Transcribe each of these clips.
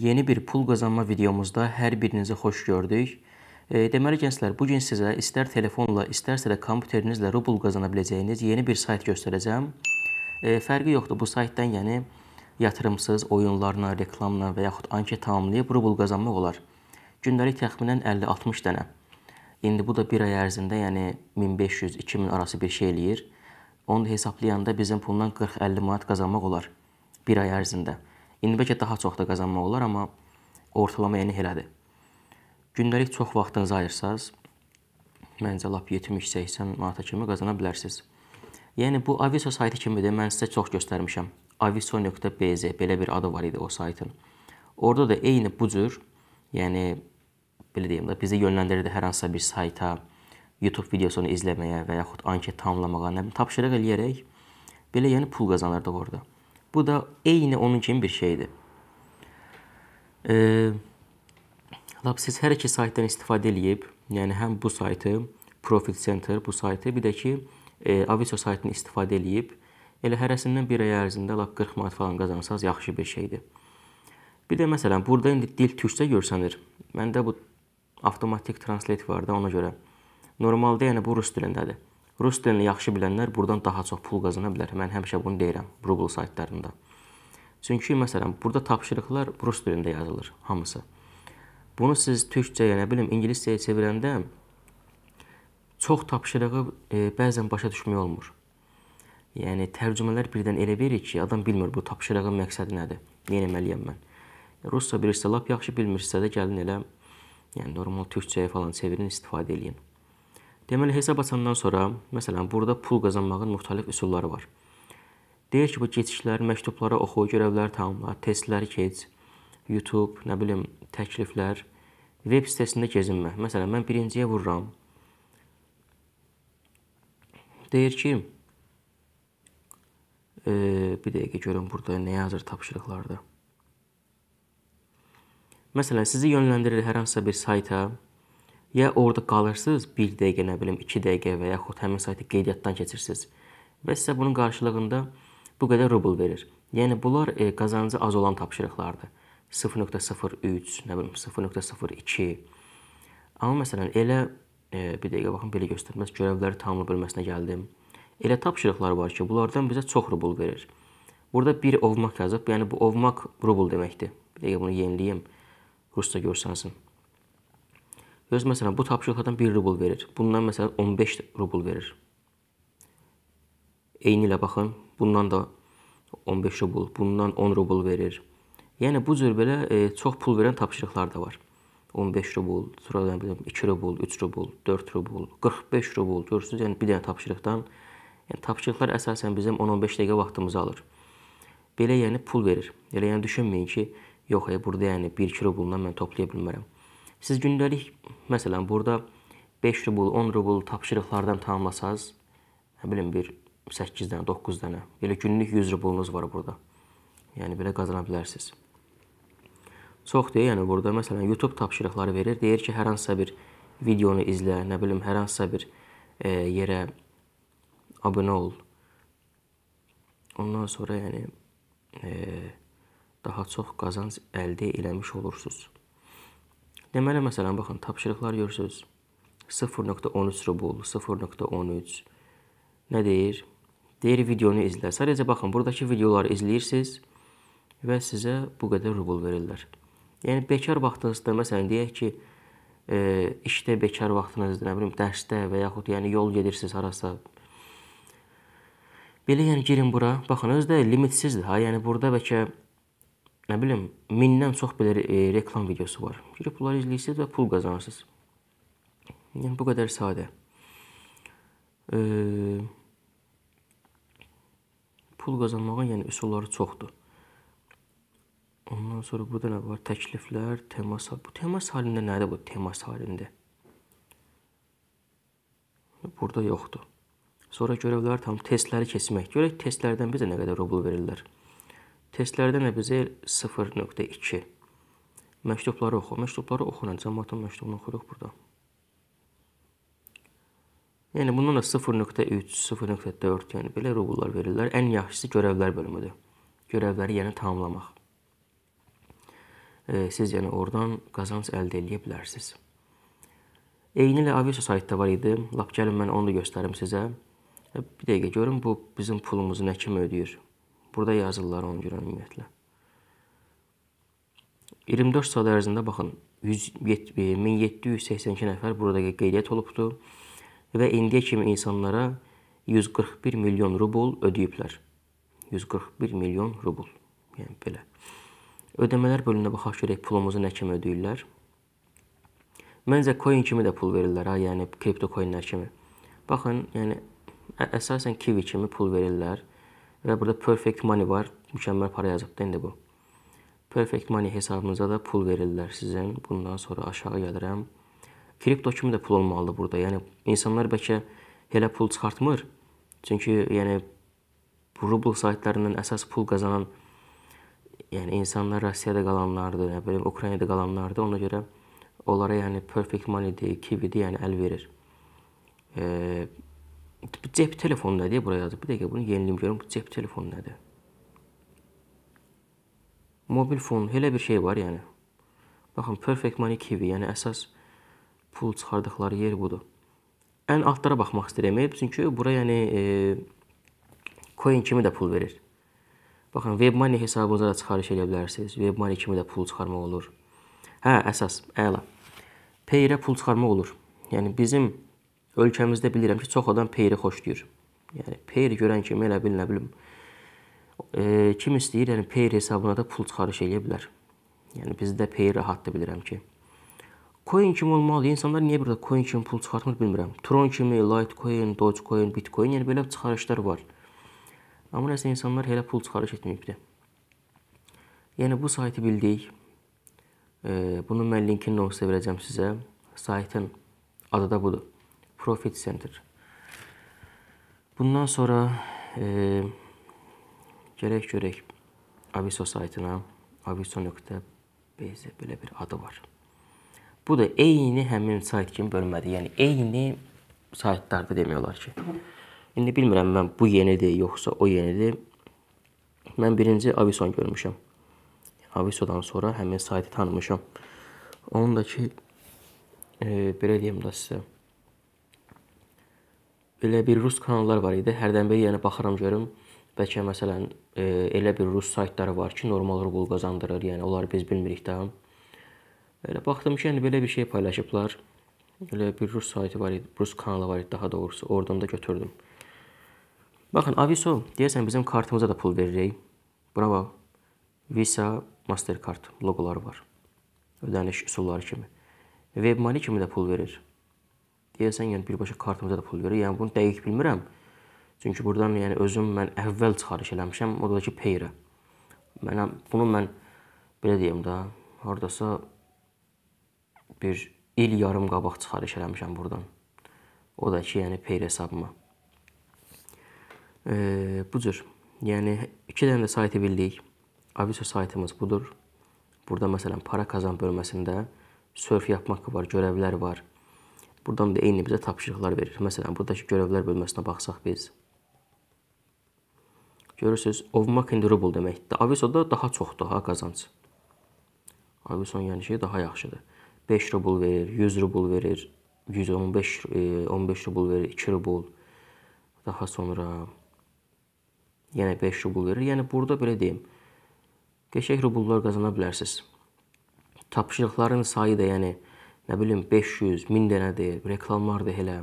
Yeni bir pul qazanma videomuzda hər birinizi xoş gördük. E, deməli gənclər, bu gün sizə istər telefonla, istərsə də kompüterinizlə rubl qazana biləcəyiniz yeni bir sayt göstərəcəm. E, fərqi yoxdur bu saytdan, yəni yatırımsız oyunlarla, reklamla və yaxud anket tamamlayıb rubl qazanmaq olar. Gündəlik təxminən 50-60 dənə. İndi bu da 1 ay ərzində, yəni 1500-2000 arası bir şey eləyir. Onu hesablayanda bizim puldan 40-50 manat qazanmaq olar 1 ay ərzində. İndi bəlkə daha çox da qazanmaq olar, amma ortalama yəni elədir. Gündəlik çox vaxtınızı ayırsaz, məncə lap 70-80 manata kimi qazana bilərsiniz. Yəni bu Aviso saytı kimidir, mən sizə çox göstərmişəm. aviso.bz belə bir adı var idi o saytın. Orada da eyni bu cür, yəni belə deyim də, bizi yönləndirirdi hər hansısa bir sayta, YouTube videosunu izləməyə və yaxud anket tamamlamağa, nə bilim, tapşırıq eləyərək belə yəni pul qazanırdıq orada. Bu da eyni onun kimi bir şeydir. E, lap siz hər iki saytdan istifadə eləyib, yəni həm bu saytı, Profit Center bu saytı, bir də ki, e, Aviso saytını istifadə eləyib, elə hərəsindən bir ay ərzində lap 40 manat falan qazansaz yaxşı bir şeydir. Bir də məsələn, burada indi dil türkcə görsənir. Məndə bu avtomatik translate var da ona görə. Normalda yəni bu rus dilindədir. Rus dilini yaxşı bilənlər burdan daha çox pul qazana bilər. Mən həmişə bunu deyirəm Rubl saytlarında. Çünki məsələn, burada tapşırıqlar rus dilində yazılır hamısı. Bunu siz türkcəyə, nə bilim, ingiliscəyə çevirəndə çox tapşırığı e, bəzən başa düşmək olmur. Yəni tərcümələr birdən elə verir ki, adam bilmir bu tapşırığın məqsədi nədir. Nə etməliyəm mən? Rusca bilirsə lap yaxşı, bilmirsə də gəlin elə yəni normal türkçəyə falan çevirin, istifadə eləyin. Deməli, hesab açandan sonra, məsələn, burada pul qazanmağın müxtəlif üsulları var. Deyir ki, bu keçişləri, məktubları oxu, görevləri tamamla, testləri keç, YouTube, nə bilim, təkliflər, web sitəsində gezinmə. Məsələn, mən birinciyə vururam. Deyir ki, e, bir dəqiqə görün burada nə yazır tapşırıqlarda. Məsələn, sizi yönləndirir hər hansısa bir sayta, ya orada qalırsınız 1 dəqiqə, nə bilim 2 dəqiqə və yaxud həmin saytı qeydiyyatdan keçirsiniz və sizə bunun qarşılığında bu qədər rubl verir. Yəni bunlar e, qazancı az olan tapşırıqlardır. 0.03, nə bilim 0.02. Amma məsələn elə e, bir dəqiqə baxın belə göstərməz görevləri tamamla bölməsinə gəldim. Elə tapşırıqlar var ki, bunlardan bizə çox rubl verir. Burada bir ovmaq yazıb, yəni bu ovmaq rubl deməkdir. Bir dəqiqə bunu yeniləyim. Rusca görsənsin. Öz məsələn bu tapşırıqlardan 1 rubl verir. Bundan məsələn 15 rubl verir. Eyni ilə baxın, bundan da 15 rubl, bundan 10 rubl verir. Yəni bu cür belə e, çox pul verən tapşırıqlar da var. 15 rubl, sonra nə bilim 2 rubl, 3 rubl, 4 rubl, 45 rubl. Görürsüz, yəni bir dənə tapşırıqdan yəni tapşırıqlar əsasən bizim 10-15 dəqiqə vaxtımızı alır. Belə yəni pul verir. Elə yəni düşünməyin ki, yox, e, burada yəni 1-2 rublundan mən toplaya bilmərəm. Siz gündəlik, məsələn, burada 5 rubl, 10 rubl tapşırıqlardan tamamlasaz, nə bilim bir 8 dənə, 9 dənə, elə günlük 100 rublunuz var burada. Yəni belə qazana bilərsiniz. Çoxdur, yəni burada məsələn YouTube tapşırıqları verir, deyir ki, hər hansısa bir videonu izlə, nə bilim, hər hansısa bir e, yerə abunə ol. Ondan sonra yəni e, daha çox qazanc əldə eləmiş olursunuz. Deməli məsələn baxın, tapşırıqlar görürsüz. 0.13 rubl, 0.13. Nə deyir? Deyir videonu izlə. Sadəcə baxın, burdakı videoları izləyirsiniz və sizə bu qədər rubl verirlər. Yəni bekar vaxtınızda məsələn deyək ki, e, işdə bekar vaxtınızda, nə bilim, dərsdə və yaxud yəni yol gedirsiniz harasa. Belə yəni girin bura. Baxın, özü də limitsizdir ha. Yəni burada bəlkə nə bilim, mindən çox belə e, reklam videosu var. Girib bunları izləyirsiniz və pul qazanırsınız. Yəni bu qədər sadə. E, pul qazanmağın yəni üsulları çoxdur. Ondan sonra burada nə var? Təkliflər, temas. Bu temas halində nədir bu? Temas halində. Burada yoxdur. Sonra görevlər tam testləri keçmək. Görək testlərdən bizə nə qədər rubl verirlər. Testlərdən də bizə 0.2 Məktubları oxu. Məktubları oxunan cəmaatın məktubunu oxuyuruq burada. Yəni bundan da 0.3, 0.4, yəni belə rubullar verirlər. Ən yaxşısı görevlər bölümüdür. Görevləri yəni tamamlamaq. E, siz yəni oradan qazanc əldə edə bilərsiniz. Eyni ilə Aviso saytda var idi. Lap gəlin mən onu da göstərim sizə. E, bir dəqiqə görün bu bizim pulumuzu nə kimi ödəyir. Burada yazırlar ona görə ümumiyyətlə. 24 saat ərzində baxın 1782 e, nəfər burada qeydiyyat olubdur və indiyə kimi insanlara 141 milyon rubl ödəyiblər. 141 milyon rubl. Yəni belə. Ödəmələr bölümünə baxaq görək pulumuzu nə kimi ödəyirlər. Məncə coin kimi də pul verirlər ha, yəni kripto coinlər kimi. Baxın, yəni əsasən Kiwi kimi pul verirlər. Və burada perfect money var. Mükəmməl para yazıbdı indi bu. Perfect money hesabınıza da pul verirlər sizin. Bundan sonra aşağı gəlirəm. Kripto kimi də pul olmalıdır burada. Yəni insanlar bəlkə elə pul çıxartmır. Çünki yəni rubl saytlarından əsas pul qazanan yəni insanlar Rusiyada qalanlardır, nə bilim Ukraynada qalanlardır. Ona görə onlara yəni perfect money-dir, kiwi-dir, yəni əl verir. Eee Bu cep telefonu nədir? Bura yazıb. Bir dəqiqə bunu yeniləyim görüm. Bu cep telefonu nədir? Mobil fon elə bir şey var, yəni. Baxın, perfect money kiwi, yəni əsas pul çıxardıqları yer budur. Ən altlara baxmaq istəyirəm, çünki bura yəni e, coin kimi də pul verir. Baxın, WebMoney hesabınıza da çıxarış edə bilərsiniz. WebMoney kimi də pul çıxarmaq olur. Hə, əsas, əla. Pay-rə pul çıxarmaq olur. Yəni bizim Ölkəmizdə bilirəm ki, çox adam peyri xoşlayır. Yəni peyri görən kimi elə bil nə bilim e, kim istəyir, yəni peyri hesabına da pul çıxarış eləyə bilər. Yəni bizdə peyri rahatdır bilirəm ki. Coin kimi olmalı. İnsanlar niyə burada coin kimi pul çıxartmır bilmirəm. Tron kimi, Litecoin, Dogecoin, Bitcoin, yəni belə çıxarışlar var. Amma nəsə insanlar hələ pul çıxarış etməyibdi. Yəni bu saytı bildik. E, bunun mən linkini noxsa verəcəm sizə. Saytın adı da budur. Profit Center. Bundan sonra e, gələk görək Aviso saytına aviso.bz belə bir adı var. Bu da eyni həmin sayt kimi bölmədir. Yəni eyni saytlarda demək olar ki. İndi bilmirəm mən bu yenidir yoxsa o yenidir. Mən birinci Avison görmüşəm. Avisodan sonra həmin saytı tanımışam. Onun da ki e, belə deyim də sizə belə bir rus kanallar var idi. Hərdən bir yəni baxıram görüm bəlkə məsələn e, elə bir rus saytları var ki, normal rubl qazandırır. Yəni onları biz bilmirik də. Elə baxdım ki, yəni belə bir şey paylaşıblar. Elə bir rus saytı var idi, rus kanalı var idi daha doğrusu. Oradan da götürdüm. Baxın, Aviso deyəsən bizim kartımıza da pul veririk. Buna bax. Visa, Mastercard loqoları var. Ödəniş üsulları kimi. WebMoney kimi də pul verir deyəsən, yəni birbaşa kartımıza da pul verir. Yəni bunu dəqiq bilmirəm. Çünki burdan yəni özüm mən əvvəl çıxarış eləmişəm, o da ki peyra. Mənə bunu mən belə deyim də, hardasa bir il yarım qabaq çıxarış eləmişəm burdan. O da ki, yəni peyr hesabıma. E, bu cür. Yəni 2 dənə də saytı bildik. Aviso saytımız budur. Burada məsələn para qazan bölməsində sörf yapmaq var, görevlər var. Buradan da eyni bizə tapşırıqlar verir. Məsələn, buradakı görevlər bölməsinə baxsaq biz. Görürsüz, ovmaq indi rubl deməkdir. Avisoda daha çoxdur ha qazanc. Avison yəni şey daha yaxşıdır. 5 rubl verir, 100 rubl verir, 115 15 rubl verir, 2 rubl. Daha sonra yenə 5 rubl verir. Yəni burada belə deyim, qəşəng rubllar qazana bilərsiniz. Tapşırıqların sayı da yəni nə bilim 500, 1000 dənədir, reklamlardır elə.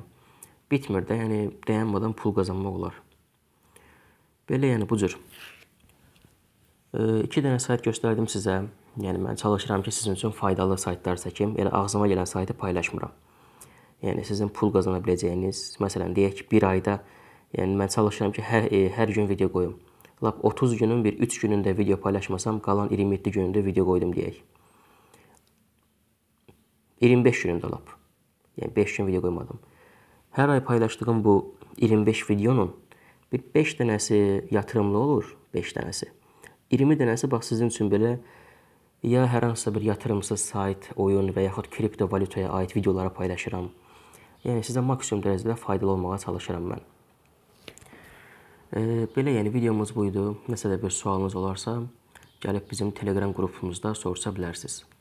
Bitmir də, yəni dayanmadan pul qazanmaq olar. Belə yəni bu cür. 2 e, dənə sayt göstərdim sizə. Yəni mən çalışıram ki, sizin üçün faydalı saytlar çəkim. Elə ağzıma gələn saytı paylaşmıram. Yəni sizin pul qazana biləcəyiniz, məsələn, deyək ki, 1 ayda, yəni mən çalışıram ki, hər e, hər gün video qoyum. Lap 30 günün bir 3 günündə video paylaşmasam, qalan 27 günündə video qoydum deyək. 25 günüm dolab. Yəni 5 gün video qoymadım. Hər ay paylaşdığım bu 25 videonun bir 5 dənəsi yatırımlı olur, 5 dənəsi. 20 dənəsi bax sizin üçün belə ya hər hansısa bir yatırımsız sayt, oyun və yaxud kriptovalyutaya aid videoları paylaşıram. Yəni sizə maksimum dərəcədə faydalı olmağa çalışıram mən. E, belə yəni videomuz bu idi. Nəsə də bir sualınız olarsa, gəlib bizim Telegram qrupumuzda soruşa bilərsiniz.